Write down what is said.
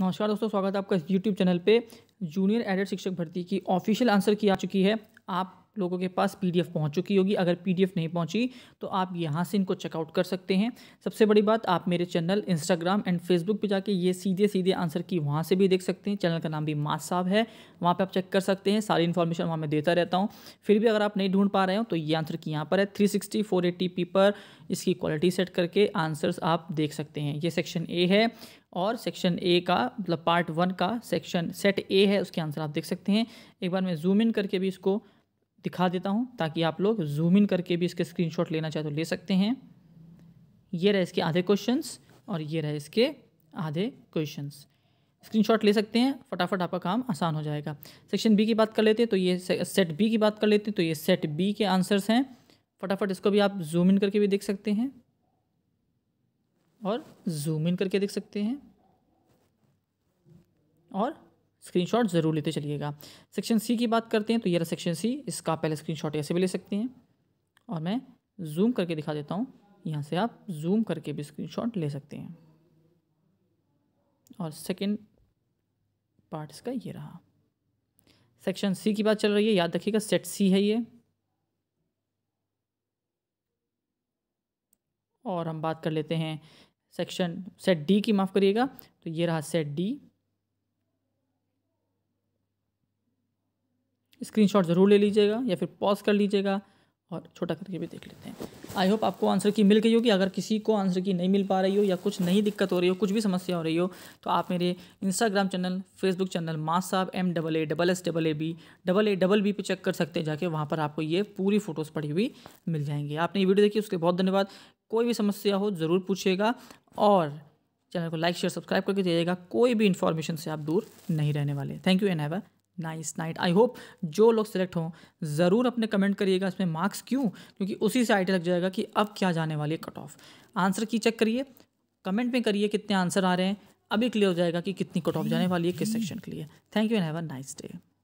नमस्कार दोस्तों स्वागत है आपका यूट्यूब चैनल पे जूनियर एडेड शिक्षक भर्ती की ऑफिशियल आंसर की आ चुकी है आप लोगों के पास पीडीएफ पहुंच चुकी होगी अगर पीडीएफ नहीं पहुंची तो आप यहाँ से इनको चेकआउट कर सकते हैं सबसे बड़ी बात आप मेरे चैनल इंस्टाग्राम एंड फेसबुक पे जाके ये सीधे सीधे आंसर की वहाँ से भी देख सकते हैं चैनल का नाम भी मास साहब है वहाँ पर आप चेक कर सकते हैं सारी इन्फॉर्मेशन वहाँ मैं देता रहता हूँ फिर भी अगर आप नहीं ढूंढ पा रहे हो तो ये आंसर की यहाँ पर है three sixty four eighty P पर इसकी क्वालिटी सेट करके आंसर्स आप देख सकते हैं ये सेक्शन ए है और सेक्शन ए का मतलब पार्ट वन का सेक्शन सेट ए है उसके आंसर आप देख सकते हैं एक बार मैं जूम इन करके भी इसको दिखा देता हूँ ताकि आप लोग जूम इन करके भी इसके स्क्रीनशॉट लेना चाहे तो ले सकते हैं ये रहे इसके आधे क्वेश्चंस और ये रहे इसके आधे क्वेश्चंस स्क्रीनशॉट ले सकते हैं फटाफट आपका काम आसान हो जाएगा सेक्शन बी की बात कर लेते हैं तो ये सेट बी की बात कर लेते हैं तो ये सेट बी के आंसर्स हैं फटाफट इसको भी आप जूम इन करके भी देख सकते हैं और जूम इन करके देख सकते हैं और स्क्रीनशॉट ज़रूर लेते चलिएगा सेक्शन सी की बात करते हैं तो ये रहा सेक्शन सी इसका पहले स्क्रीनशॉट ऐसे भी ले सकते हैं और मैं जूम करके दिखा देता हूँ यहाँ से आप जूम करके भी स्क्रीनशॉट ले सकते हैं और सेकेंड पार्ट इसका ये रहा सेक्शन सी की बात चल रही है याद रखिएगा सेट सी है ये और हम बात कर लेते हैं सेक्शन सेट डी की माफ़ करिएगा तो ये रहा सेट डी स्क्रीनशॉट ज़रूर ले लीजिएगा या फिर पॉज कर लीजिएगा और छोटा करके भी देख लेते हैं आई होप आपको आंसर की मिल गई होगी अगर किसी को आंसर की नहीं मिल पा रही हो या कुछ नई दिक्कत हो रही हो कुछ भी समस्या हो रही हो तो आप मेरे इंस्टाग्राम चैनल फेसबुक चैनल माँ साहब M double A double S double A B double A double B पे चेक कर सकते हैं जाके वहाँ पर आपको ये पूरी फोटोज़ पड़ी हुई मिल जाएंगी आपने ये वीडियो देखी उसके बहुत धन्यवाद कोई भी समस्या हो ज़रूर पूछिएगा और चैनल को लाइक शेयर सब्सक्राइब करके दीजिएगा कोई भी इन्फॉर्मेशन से आप दूर नहीं रहने वाले thank you and have a nice night I hope जो लोग सेलेक्ट हों ज़रूर अपने कमेंट करिएगा इसमें मार्क्स क्यों क्योंकि उसी से आइडिया लग जाएगा कि अब क्या जाने वाली है cut off answer key check करिए कमेंट में करिए कितने आंसर आ रहे हैं अभी क्लियर हो जाएगा कि कितनी कट ऑफ जाने वाली है किस सेक्शन के लिए thank you and have a nice day